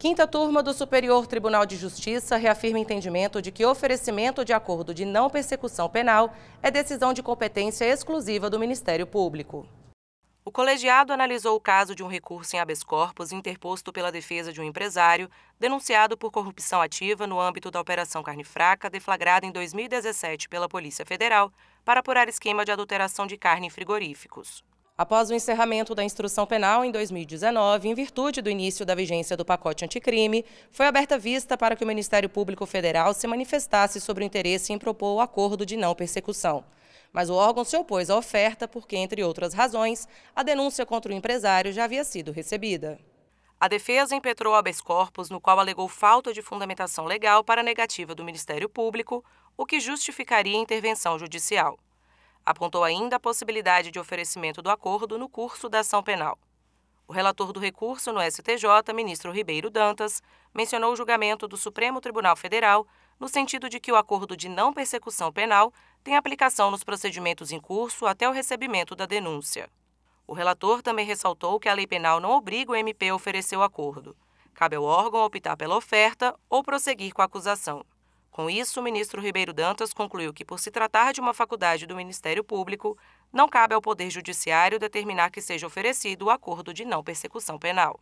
Quinta turma do Superior Tribunal de Justiça reafirma entendimento de que oferecimento de acordo de não persecução penal é decisão de competência exclusiva do Ministério Público. O colegiado analisou o caso de um recurso em habeas corpus interposto pela defesa de um empresário denunciado por corrupção ativa no âmbito da Operação Carne Fraca, deflagrada em 2017 pela Polícia Federal, para apurar esquema de adulteração de carne em frigoríficos. Após o encerramento da instrução penal em 2019, em virtude do início da vigência do pacote anticrime, foi aberta vista para que o Ministério Público Federal se manifestasse sobre o interesse em propor o acordo de não persecução. Mas o órgão se opôs à oferta porque, entre outras razões, a denúncia contra o empresário já havia sido recebida. A defesa impetrou habeas corpus, no qual alegou falta de fundamentação legal para a negativa do Ministério Público, o que justificaria intervenção judicial. Apontou ainda a possibilidade de oferecimento do acordo no curso da ação penal. O relator do recurso no STJ, ministro Ribeiro Dantas, mencionou o julgamento do Supremo Tribunal Federal no sentido de que o acordo de não persecução penal tem aplicação nos procedimentos em curso até o recebimento da denúncia. O relator também ressaltou que a lei penal não obriga o MP a oferecer o acordo. Cabe ao órgão optar pela oferta ou prosseguir com a acusação. Com isso, o ministro Ribeiro Dantas concluiu que, por se tratar de uma faculdade do Ministério Público, não cabe ao Poder Judiciário determinar que seja oferecido o acordo de não persecução penal.